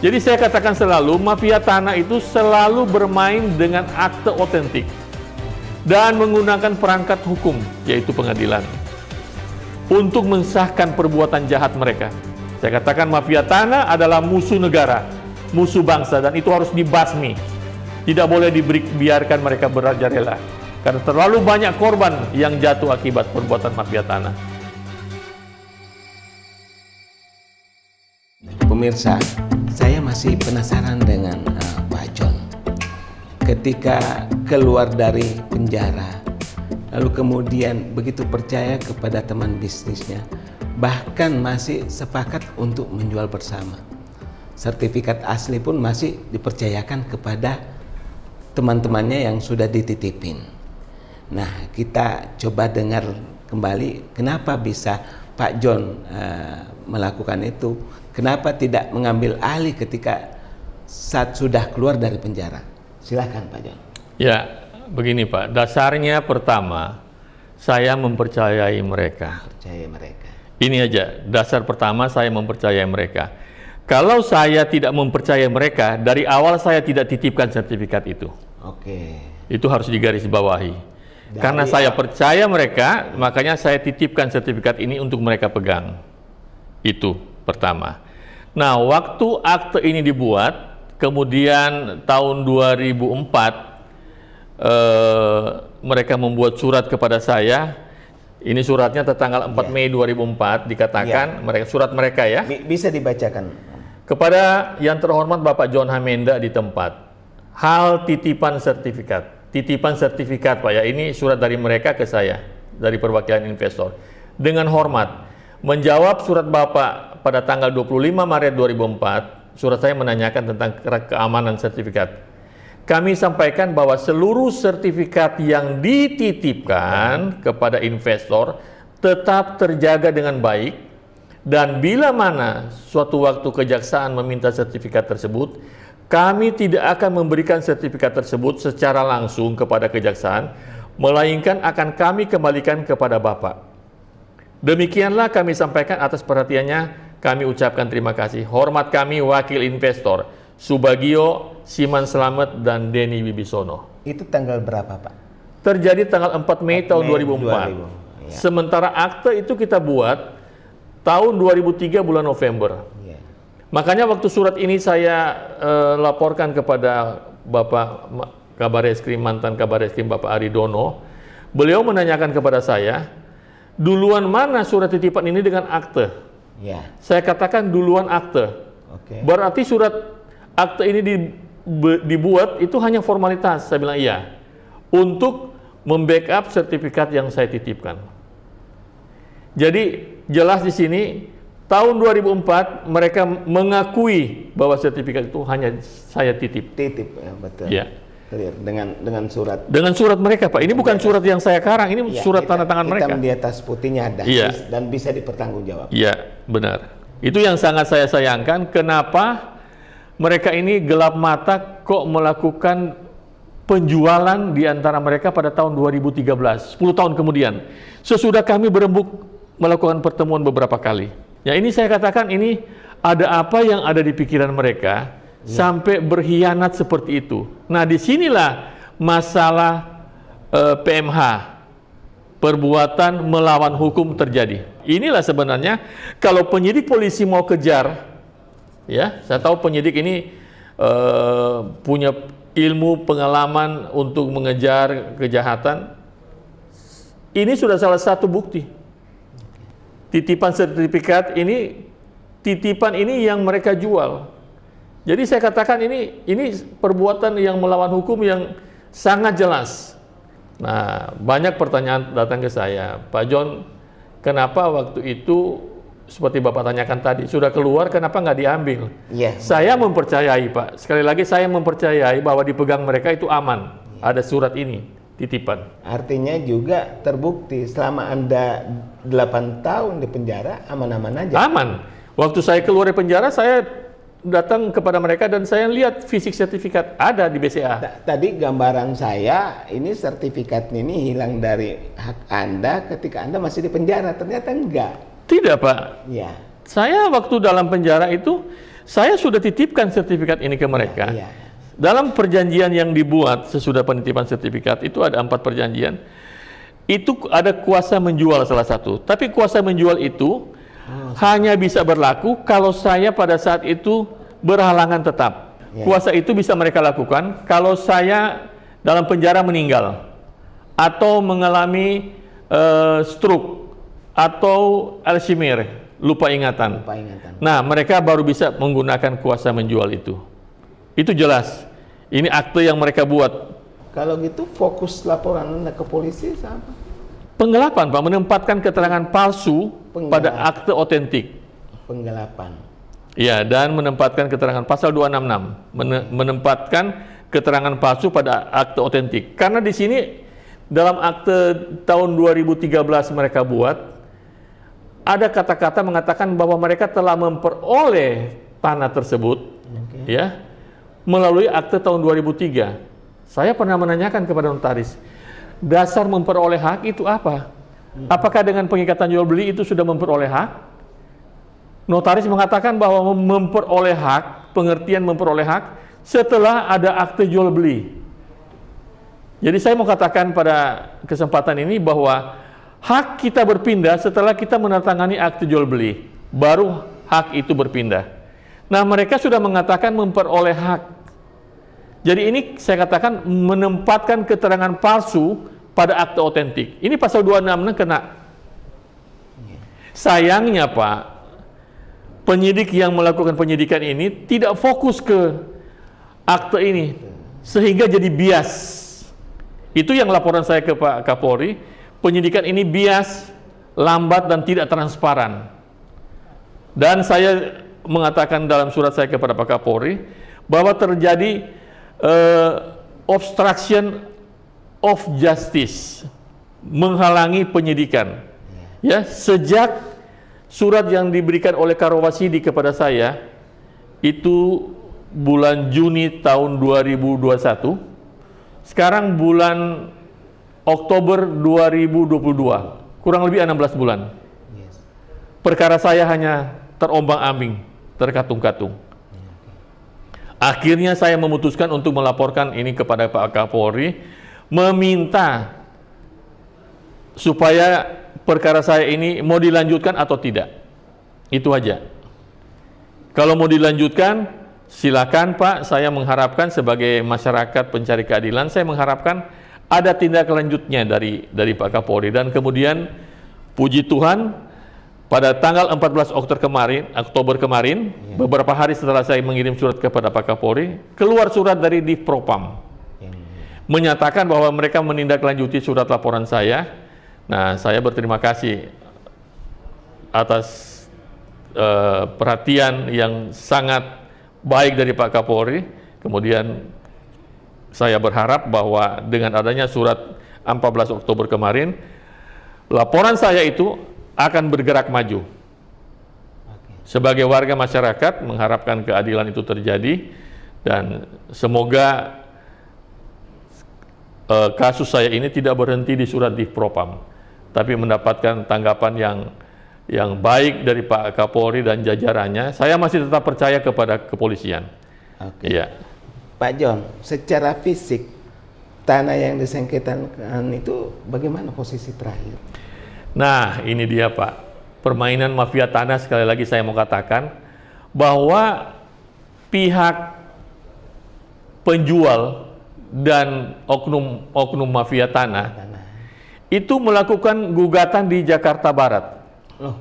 Jadi saya katakan selalu, mafia tanah itu selalu bermain dengan akte otentik dan menggunakan perangkat hukum, yaitu pengadilan, untuk mensahkan perbuatan jahat mereka. Saya katakan mafia tanah adalah musuh negara, musuh bangsa, dan itu harus dibasmi. Tidak boleh dibiarkan mereka berajarela, karena terlalu banyak korban yang jatuh akibat perbuatan mafia tanah. pemirsa, saya masih penasaran dengan uh, Pak John. Ketika keluar dari penjara, lalu kemudian begitu percaya kepada teman bisnisnya, bahkan masih sepakat untuk menjual bersama. Sertifikat asli pun masih dipercayakan kepada teman-temannya yang sudah dititipin. Nah, kita coba dengar kembali kenapa bisa Pak John uh, melakukan itu Kenapa tidak mengambil alih ketika saat sudah keluar dari penjara? Silahkan Pak John. Ya, begini Pak. Dasarnya pertama, saya mempercayai mereka. Percaya mereka. Ini aja, dasar pertama saya mempercayai mereka. Kalau saya tidak mempercayai mereka, dari awal saya tidak titipkan sertifikat itu. Oke. Itu harus digarisbawahi. Dari Karena saya percaya mereka, makanya saya titipkan sertifikat ini untuk mereka pegang. Itu pertama. Nah, waktu akte ini dibuat, kemudian tahun 2004 eh, mereka membuat surat kepada saya. Ini suratnya tertanggal 4 ya. Mei 2004 dikatakan ya. mereka surat mereka ya. Bisa dibacakan. Kepada yang terhormat Bapak John Hamenda di tempat. Hal titipan sertifikat. Titipan sertifikat Pak ya, ini surat dari mereka ke saya dari perwakilan investor. Dengan hormat menjawab surat Bapak pada tanggal 25 Maret 2004, surat saya menanyakan tentang keamanan sertifikat. Kami sampaikan bahwa seluruh sertifikat yang dititipkan kepada investor tetap terjaga dengan baik dan bila mana suatu waktu kejaksaan meminta sertifikat tersebut, kami tidak akan memberikan sertifikat tersebut secara langsung kepada kejaksaan, melainkan akan kami kembalikan kepada Bapak. Demikianlah kami sampaikan atas perhatiannya kami ucapkan terima kasih. Hormat kami wakil investor Subagio, Siman Selamat, dan Denny Wibisono. Itu tanggal berapa Pak? Terjadi tanggal 4 Mei 4 tahun Mei 2004. 2000, ya. Sementara akte itu kita buat tahun 2003 bulan November. Ya. Makanya waktu surat ini saya uh, laporkan kepada Bapak Kabar Eskrim, mantan Kabar Eskrim Bapak Aridono, beliau menanyakan kepada saya, duluan mana surat titipan ini dengan akte? Ya. Saya katakan duluan akte. Okay. Berarti surat akte ini dibuat itu hanya formalitas. Saya bilang iya. Untuk membackup sertifikat yang saya titipkan. Jadi jelas di sini tahun 2004 mereka mengakui bahwa sertifikat itu hanya saya titip. Titip, ya, betul. Ya. Clear. Dengan dengan surat. Dengan surat mereka, Pak. Ini bukan iya, surat yang saya karang, ini ya, surat hitam, tanda tangan mereka. di atas putihnya ada ya. dan bisa dipertanggungjawab. Iya, benar. Itu yang sangat saya sayangkan. Kenapa mereka ini gelap mata kok melakukan penjualan di antara mereka pada tahun 2013, 10 tahun kemudian. Sesudah kami berembuk melakukan pertemuan beberapa kali. Ya ini saya katakan ini ada apa yang ada di pikiran mereka Ya. sampai berkhianat seperti itu. Nah, disinilah masalah eh, PMH perbuatan melawan hukum terjadi. Inilah sebenarnya kalau penyidik polisi mau kejar, ya saya tahu penyidik ini eh, punya ilmu pengalaman untuk mengejar kejahatan. Ini sudah salah satu bukti. Titipan sertifikat ini, titipan ini yang mereka jual jadi saya katakan ini ini perbuatan yang melawan hukum yang sangat jelas. Nah, banyak pertanyaan datang ke saya, Pak John, kenapa waktu itu seperti Bapak tanyakan tadi, sudah keluar kenapa nggak diambil? Iya. Saya mempercayai Pak, sekali lagi saya mempercayai bahwa dipegang mereka itu aman. Ada surat ini, titipan. Artinya juga terbukti selama Anda 8 tahun di penjara aman-aman aja. Aman. Waktu saya keluar dari penjara, saya datang kepada mereka dan saya lihat fisik sertifikat ada di BCA. Tadi gambaran saya ini sertifikat ini hilang dari hak Anda ketika Anda masih di penjara. Ternyata enggak. Tidak, Pak. Ya. Saya waktu dalam penjara itu saya sudah titipkan sertifikat ini ke mereka. Ya, ya. Dalam perjanjian yang dibuat sesudah penitipan sertifikat itu ada empat perjanjian. Itu ada kuasa menjual salah satu. Tapi kuasa menjual itu hanya bisa berlaku kalau saya pada saat itu berhalangan tetap. Yeah. Kuasa itu bisa mereka lakukan kalau saya dalam penjara meninggal atau mengalami uh, stroke atau Alzheimer, lupa ingatan. lupa ingatan. Nah, mereka baru bisa menggunakan kuasa menjual itu. Itu jelas. Ini akte yang mereka buat. Kalau gitu fokus laporan ke polisi sama? Penggelapan, Pak, menempatkan keterangan palsu Penggelapan. pada akte otentik. Penggelapan. Ya, dan menempatkan keterangan pasal 266 menempatkan keterangan palsu pada akte otentik. Karena di sini dalam akte tahun 2013 mereka buat ada kata-kata mengatakan bahwa mereka telah memperoleh tanah tersebut okay. ya melalui akte tahun 2003. Saya pernah menanyakan kepada notaris, dasar memperoleh hak itu apa? Apakah dengan pengikatan jual beli itu sudah memperoleh hak? Notaris mengatakan bahwa memperoleh hak, pengertian memperoleh hak setelah ada akte jual beli. Jadi saya mau katakan pada kesempatan ini bahwa hak kita berpindah setelah kita menandatangani akte jual beli, baru hak itu berpindah. Nah, mereka sudah mengatakan memperoleh hak. Jadi ini saya katakan menempatkan keterangan palsu pada akte otentik. Ini pasal 266 kena. Sayangnya Pak, penyidik yang melakukan penyidikan ini tidak fokus ke akte ini sehingga jadi bias. Itu yang laporan saya ke Pak Kapolri, penyidikan ini bias, lambat dan tidak transparan. Dan saya mengatakan dalam surat saya kepada Pak Kapolri bahwa terjadi uh, obstruction of justice menghalangi penyidikan. Ya, sejak surat yang diberikan oleh Karowasidi kepada saya itu bulan Juni tahun 2021. Sekarang bulan Oktober 2022, kurang lebih 16 bulan. Perkara saya hanya terombang-ambing, terkatung-katung. Ya, Akhirnya saya memutuskan untuk melaporkan ini kepada Pak Kapolri meminta supaya perkara saya ini mau dilanjutkan atau tidak. Itu aja. Kalau mau dilanjutkan, silakan Pak, saya mengharapkan sebagai masyarakat pencari keadilan, saya mengharapkan ada tindak lanjutnya dari dari Pak Kapolri dan kemudian puji Tuhan pada tanggal 14 Oktober kemarin, Oktober kemarin, iya. beberapa hari setelah saya mengirim surat kepada Pak Kapolri, keluar surat dari Divpropam. Propam menyatakan bahwa mereka menindaklanjuti surat laporan saya. Nah, saya berterima kasih atas uh, perhatian yang sangat baik dari Pak Kapolri. Kemudian saya berharap bahwa dengan adanya surat 14 Oktober kemarin, laporan saya itu akan bergerak maju. Sebagai warga masyarakat mengharapkan keadilan itu terjadi dan semoga eh, kasus saya ini tidak berhenti di surat di Propam, tapi mendapatkan tanggapan yang yang baik dari Pak Kapolri dan jajarannya. Saya masih tetap percaya kepada kepolisian. Oke. Iya. Pak John, secara fisik tanah yang disengketakan itu bagaimana posisi terakhir? Nah, ini dia Pak. Permainan mafia tanah sekali lagi saya mau katakan bahwa pihak penjual dan oknum-oknum mafia tanah, itu melakukan gugatan di Jakarta Barat. Loh.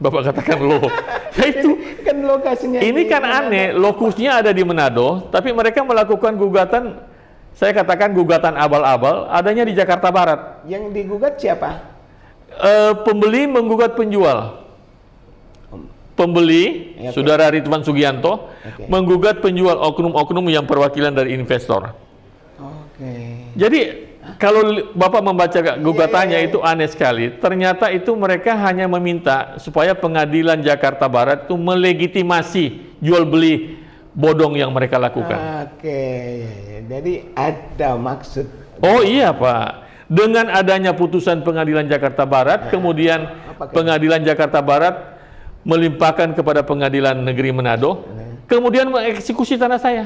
Bapak katakan lo. ya nah, itu. kan lokasinya. Ini kan Manado. aneh, lokusnya ada di Manado, tapi mereka melakukan gugatan saya katakan gugatan abal-abal adanya di Jakarta Barat. Yang digugat siapa? E, pembeli menggugat penjual pembeli ya, saudara Ridwan Sugianto okay. menggugat penjual oknum-oknum yang perwakilan dari investor. Oke. Okay. Jadi kalau Bapak membaca iya, iya, gugatannya iya. itu aneh sekali. Ternyata itu mereka hanya meminta supaya pengadilan Jakarta Barat itu melegitimasi jual beli bodong yang mereka lakukan. Oke. Okay. Jadi ada maksud. Oh iya, Pak dengan adanya putusan pengadilan Jakarta Barat, nah, kemudian pengadilan Jakarta Barat melimpahkan kepada pengadilan negeri Manado, kemudian mengeksekusi tanah saya.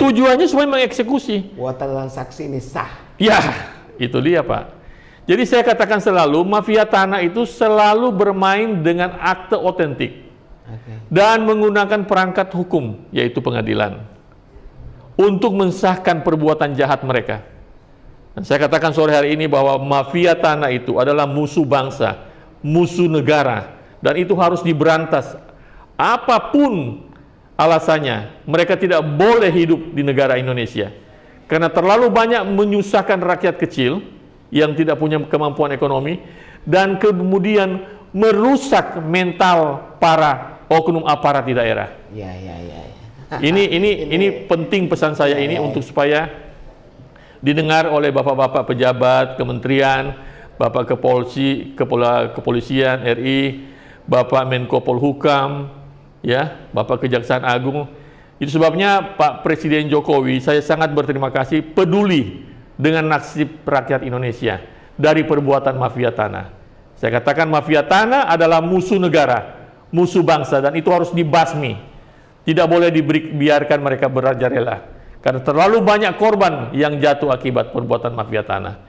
Tujuannya supaya mengeksekusi. Water saksi ini sah. Ya, itu dia Pak. Jadi saya katakan selalu, mafia tanah itu selalu bermain dengan akte otentik. Dan menggunakan perangkat hukum, yaitu pengadilan. Untuk mensahkan perbuatan jahat mereka. Dan saya katakan sore hari ini bahwa mafia tanah itu adalah musuh bangsa, musuh negara, dan itu harus diberantas apapun alasannya mereka tidak boleh hidup di negara Indonesia karena terlalu banyak menyusahkan rakyat kecil yang tidak punya kemampuan ekonomi dan kemudian merusak mental para oknum aparat di daerah. Ya, ya, ya. ya. Ini, ini ini penting pesan saya ya, ini ya, ya. untuk supaya didengar oleh bapak-bapak pejabat kementerian, bapak kepolisi, kepala kepolisian RI, Bapak Menko Polhukam, ya, Bapak Kejaksaan Agung. Itu sebabnya Pak Presiden Jokowi saya sangat berterima kasih peduli dengan nasib rakyat Indonesia dari perbuatan mafia tanah. Saya katakan mafia tanah adalah musuh negara, musuh bangsa dan itu harus dibasmi. Tidak boleh dibiarkan mereka berajarela. karena terlalu banyak korban yang jatuh akibat perbuatan mafia tanah.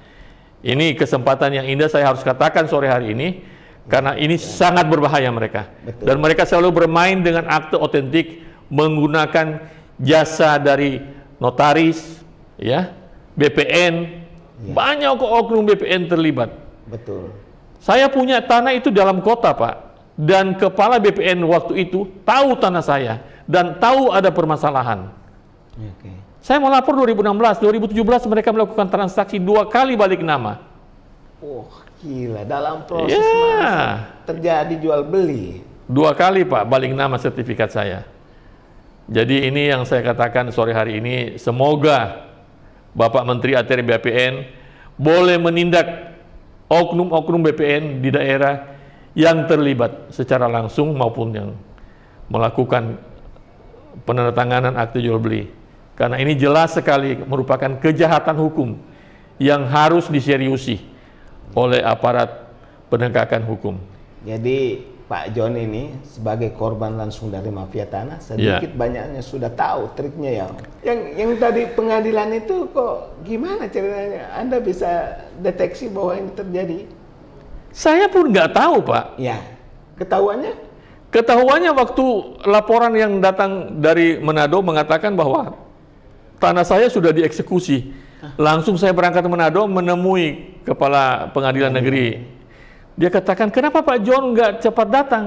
Ini kesempatan yang indah saya harus katakan sore hari ini karena ini ya. sangat berbahaya mereka. Betul. Dan mereka selalu bermain dengan akte otentik menggunakan jasa dari notaris, ya, BPN. Ya. Banyak kok oknum BPN terlibat. Betul. Saya punya tanah itu dalam kota, Pak. Dan kepala BPN waktu itu tahu tanah saya dan tahu ada permasalahan. Okay. Saya mau lapor 2016, 2017 mereka melakukan transaksi dua kali balik nama. Oh. Gila, dalam proses yeah. terjadi jual beli. Dua kali Pak, balik nama sertifikat saya. Jadi ini yang saya katakan sore hari ini, semoga Bapak Menteri ATR BPN boleh menindak oknum-oknum BPN di daerah yang terlibat secara langsung maupun yang melakukan penandatanganan akte jual beli. Karena ini jelas sekali merupakan kejahatan hukum yang harus diseriusi oleh aparat penegakan hukum. Jadi Pak John ini sebagai korban langsung dari mafia tanah sedikit yeah. banyaknya sudah tahu triknya ya. Yang yang tadi pengadilan itu kok gimana ceritanya? Anda bisa deteksi bahwa ini terjadi? Saya pun nggak tahu Pak. Ya, ketahuannya? Ketahuannya waktu laporan yang datang dari Manado mengatakan bahwa tanah saya sudah dieksekusi. Langsung saya berangkat ke Manado menemui Kepala Pengadilan iya. Negeri. Dia katakan, kenapa Pak John nggak cepat datang?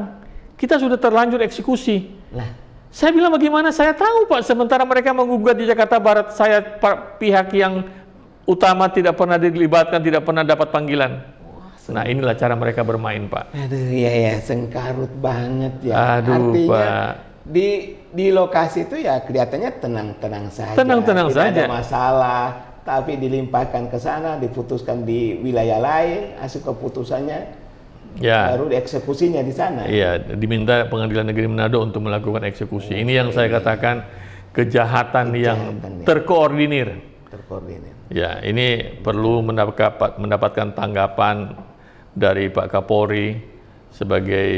Kita sudah terlanjur eksekusi. Lah. Saya bilang bagaimana saya tahu Pak, sementara mereka menggugat di Jakarta Barat, saya pihak yang utama tidak pernah dilibatkan, tidak pernah dapat panggilan. Nah inilah cara mereka bermain Pak. Aduh ya ya sengkarut banget ya. Aduh Artinya, Pak. Di di lokasi itu ya kelihatannya tenang-tenang saja. Tenang-tenang saja. tidak Ada masalah tapi dilimpahkan ke sana, diputuskan di wilayah lain, hasil keputusannya ya. baru dieksekusinya di sana. Iya, diminta Pengadilan Negeri Manado untuk melakukan eksekusi. Oh, ini yang iya, saya iya. katakan kejahatan, kejahatan yang ya. terkoordinir. Terkoordinir. Ya, ini perlu mendapat mendapatkan tanggapan dari Pak Kapolri sebagai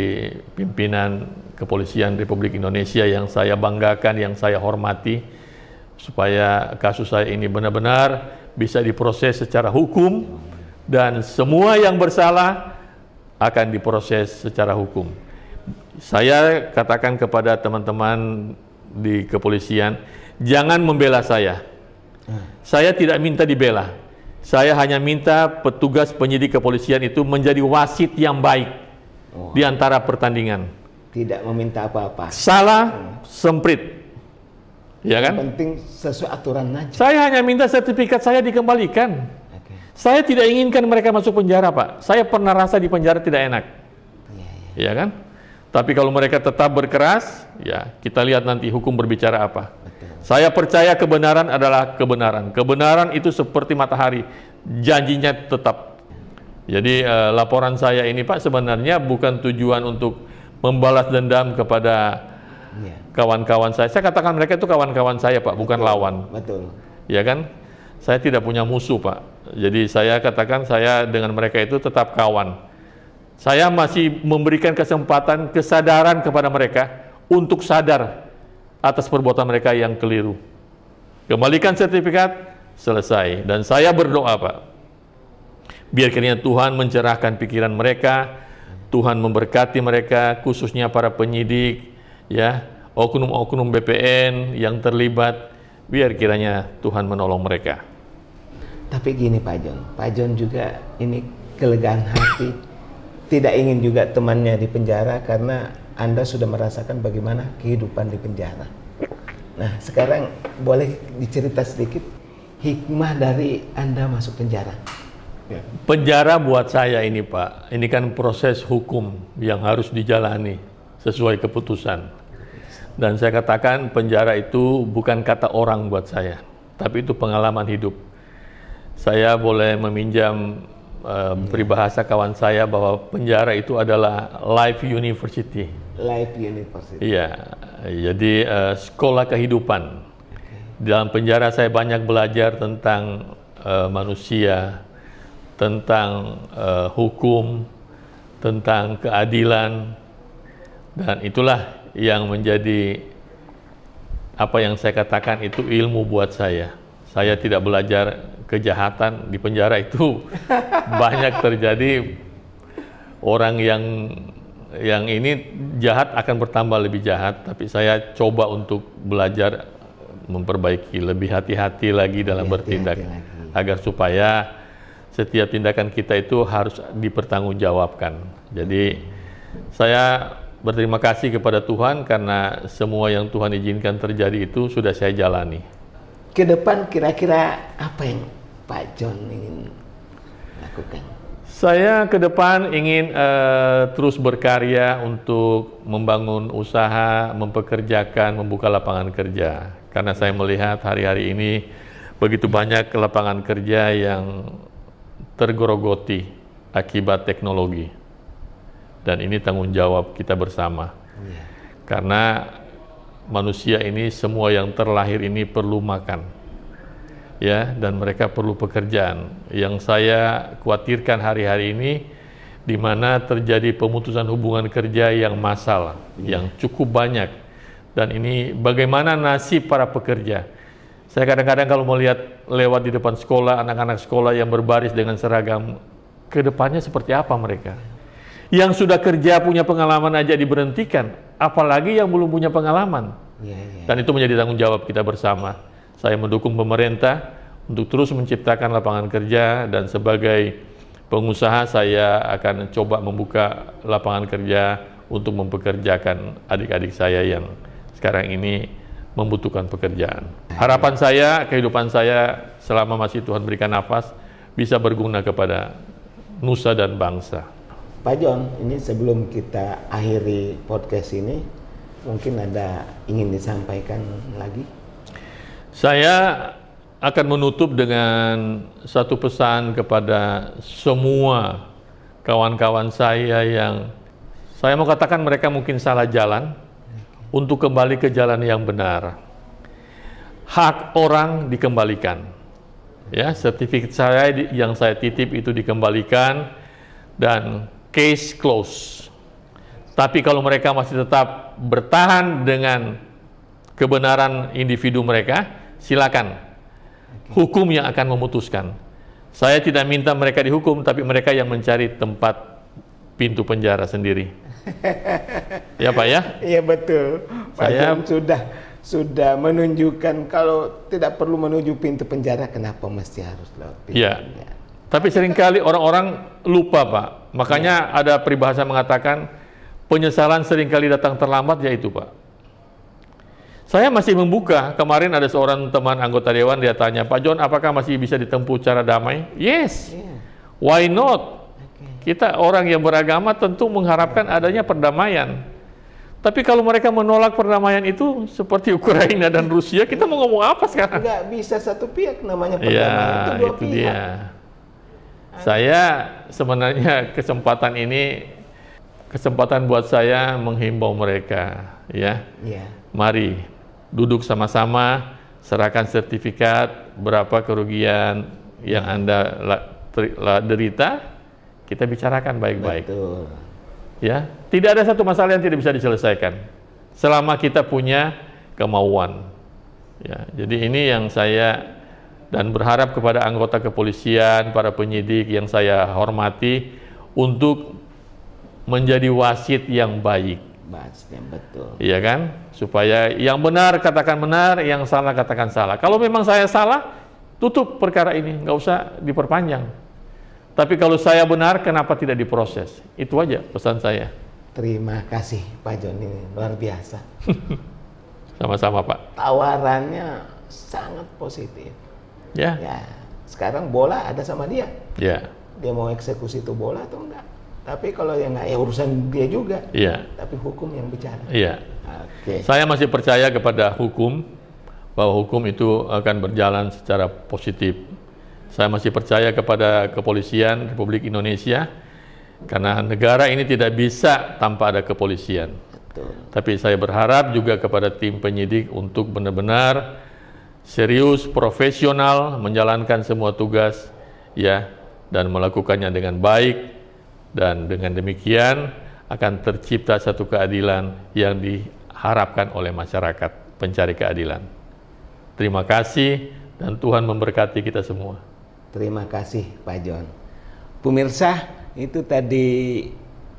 pimpinan kepolisian Republik Indonesia yang saya banggakan, yang saya hormati supaya kasus saya ini benar-benar bisa diproses secara hukum dan semua yang bersalah akan diproses secara hukum. Saya katakan kepada teman-teman di kepolisian, jangan membela saya. Saya tidak minta dibela. Saya hanya minta petugas penyidik kepolisian itu menjadi wasit yang baik oh. di antara pertandingan. Tidak meminta apa-apa. Salah, hmm. semprit Ya kan? Penting sesuai aturan aja. Saya hanya minta sertifikat saya dikembalikan. Okay. Saya tidak inginkan mereka masuk penjara, Pak. Saya pernah rasa di penjara tidak enak. Ya, yeah. ya kan? Tapi kalau mereka tetap berkeras, ya kita lihat nanti hukum berbicara apa. Betul. Saya percaya kebenaran adalah kebenaran. Kebenaran itu seperti matahari, janjinya tetap. Jadi eh, laporan saya ini Pak sebenarnya bukan tujuan untuk membalas dendam kepada Iya. Kawan-kawan saya, saya katakan mereka itu kawan-kawan saya Pak, bukan Betul. lawan. Betul. Ya kan? Saya tidak punya musuh Pak. Jadi saya katakan saya dengan mereka itu tetap kawan. Saya masih memberikan kesempatan kesadaran kepada mereka untuk sadar atas perbuatan mereka yang keliru. Kembalikan sertifikat, selesai. Dan saya berdoa Pak, biar kiranya Tuhan mencerahkan pikiran mereka, Tuhan memberkati mereka, khususnya para penyidik, ya oknum-oknum BPN yang terlibat biar kiranya Tuhan menolong mereka. Tapi gini Pak John, Pak John juga ini kelegaan hati tidak ingin juga temannya di penjara karena Anda sudah merasakan bagaimana kehidupan di penjara. Nah, sekarang boleh dicerita sedikit hikmah dari Anda masuk penjara. Ya. Penjara buat saya ini Pak, ini kan proses hukum yang harus dijalani sesuai keputusan. Dan saya katakan penjara itu bukan kata orang buat saya, tapi itu pengalaman hidup. Saya boleh meminjam uh, peribahasa kawan saya bahwa penjara itu adalah life university. Life university. Iya, jadi uh, sekolah kehidupan. Dalam penjara saya banyak belajar tentang uh, manusia, tentang uh, hukum, tentang keadilan, dan itulah yang menjadi apa yang saya katakan itu ilmu buat saya. Saya tidak belajar kejahatan di penjara itu banyak terjadi orang yang yang ini jahat akan bertambah lebih jahat, tapi saya coba untuk belajar memperbaiki lebih hati-hati lagi dalam lebih bertindak hati -hati agar supaya setiap tindakan kita itu harus dipertanggungjawabkan. Jadi saya berterima kasih kepada Tuhan karena semua yang Tuhan izinkan terjadi itu sudah saya jalani. Ke depan kira-kira apa yang Pak John ingin lakukan? Saya ke depan ingin uh, terus berkarya untuk membangun usaha, mempekerjakan, membuka lapangan kerja. Karena saya melihat hari-hari ini begitu banyak lapangan kerja yang tergorogoti akibat teknologi dan ini tanggung jawab kita bersama. Iya. Karena manusia ini semua yang terlahir ini perlu makan. Ya, dan mereka perlu pekerjaan. Yang saya khawatirkan hari-hari ini di mana terjadi pemutusan hubungan kerja yang massal, yeah. yang cukup banyak. Dan ini bagaimana nasib para pekerja? Saya kadang-kadang kalau melihat lewat di depan sekolah anak-anak sekolah yang berbaris dengan seragam, kedepannya seperti apa mereka? Yang sudah kerja punya pengalaman aja diberhentikan, apalagi yang belum punya pengalaman. Yeah, yeah. Dan itu menjadi tanggung jawab kita bersama. Saya mendukung pemerintah untuk terus menciptakan lapangan kerja dan sebagai pengusaha saya akan coba membuka lapangan kerja untuk mempekerjakan adik-adik saya yang sekarang ini membutuhkan pekerjaan. Harapan saya, kehidupan saya selama masih Tuhan berikan nafas bisa berguna kepada nusa dan bangsa. Pak John, ini sebelum kita akhiri podcast ini, mungkin ada ingin disampaikan lagi? Saya akan menutup dengan satu pesan kepada semua kawan-kawan saya yang saya mau katakan mereka mungkin salah jalan untuk kembali ke jalan yang benar. Hak orang dikembalikan. Ya, sertifikat saya yang saya titip itu dikembalikan dan case close. Tapi kalau mereka masih tetap bertahan dengan kebenaran individu mereka, silakan. Hukum yang akan memutuskan. Saya tidak minta mereka dihukum, tapi mereka yang mencari tempat pintu penjara sendiri. ya Pak ya? Iya betul. Pak Saya Jum sudah sudah menunjukkan kalau tidak perlu menuju pintu penjara, kenapa mesti harus lewat pintu ya. penjara? Tapi seringkali orang-orang lupa, Pak. Makanya ya. ada peribahasa mengatakan penyesalan seringkali datang terlambat yaitu, Pak. Saya masih membuka, kemarin ada seorang teman anggota dewan dia tanya, "Pak John, apakah masih bisa ditempuh cara damai?" Yes. Yeah. Why not? Kita orang yang beragama tentu mengharapkan adanya perdamaian. Tapi kalau mereka menolak perdamaian itu seperti Ukraina dan Rusia, kita mau ngomong apa sekarang? Nggak bisa satu pihak namanya iya, perdamaian ya, itu dua itu pihak. Dia. Saya sebenarnya kesempatan ini kesempatan buat saya menghimbau mereka ya. Yeah. Mari duduk sama-sama serahkan sertifikat berapa kerugian yang Anda la, ter, la, derita kita bicarakan baik-baik. Ya, tidak ada satu masalah yang tidak bisa diselesaikan selama kita punya kemauan. Ya, jadi ini yang saya dan berharap kepada anggota kepolisian, para penyidik yang saya hormati untuk menjadi wasit yang baik. Wasit yang betul. Iya kan? Supaya yang benar katakan benar, yang salah katakan salah. Kalau memang saya salah, tutup perkara ini, nggak usah diperpanjang. Tapi kalau saya benar, kenapa tidak diproses? Itu aja pesan saya. Terima kasih Pak Joni, luar biasa. Sama-sama Pak. Tawarannya sangat positif. Ya. Ya. Sekarang bola ada sama dia. Ya. Dia mau eksekusi itu bola atau enggak? Tapi kalau yang nggak ya urusan dia juga. Ya. Tapi hukum yang bicara. Iya. Oke. Okay. Saya masih percaya kepada hukum bahwa hukum itu akan berjalan secara positif. Saya masih percaya kepada kepolisian Republik Indonesia karena negara ini tidak bisa tanpa ada kepolisian. Betul. Tapi saya berharap juga kepada tim penyidik untuk benar-benar serius, profesional menjalankan semua tugas ya dan melakukannya dengan baik dan dengan demikian akan tercipta satu keadilan yang diharapkan oleh masyarakat pencari keadilan. Terima kasih dan Tuhan memberkati kita semua. Terima kasih Pak John. Pemirsa, itu tadi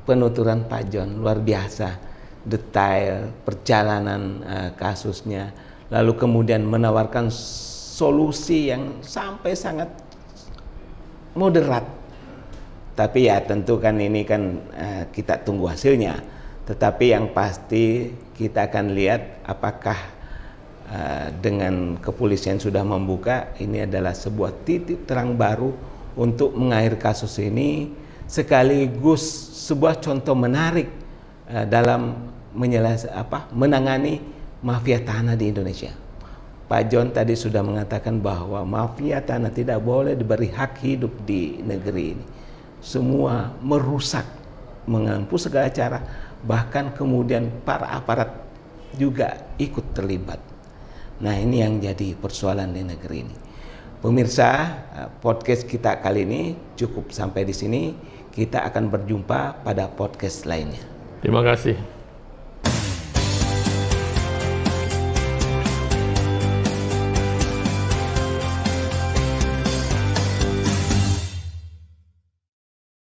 penuturan Pak John luar biasa detail perjalanan uh, kasusnya lalu kemudian menawarkan solusi yang sampai sangat moderat. Tapi ya tentu kan ini kan eh, kita tunggu hasilnya. Tetapi yang pasti kita akan lihat apakah eh, dengan kepolisian sudah membuka ini adalah sebuah titik terang baru untuk mengakhir kasus ini sekaligus sebuah contoh menarik eh, dalam menyelesa apa menangani mafia tanah di Indonesia. Pak John tadi sudah mengatakan bahwa mafia tanah tidak boleh diberi hak hidup di negeri ini. Semua merusak, mengampu segala cara, bahkan kemudian para aparat juga ikut terlibat. Nah ini yang jadi persoalan di negeri ini. Pemirsa, eh, podcast kita kali ini cukup sampai di sini. Kita akan berjumpa pada podcast lainnya. Terima kasih.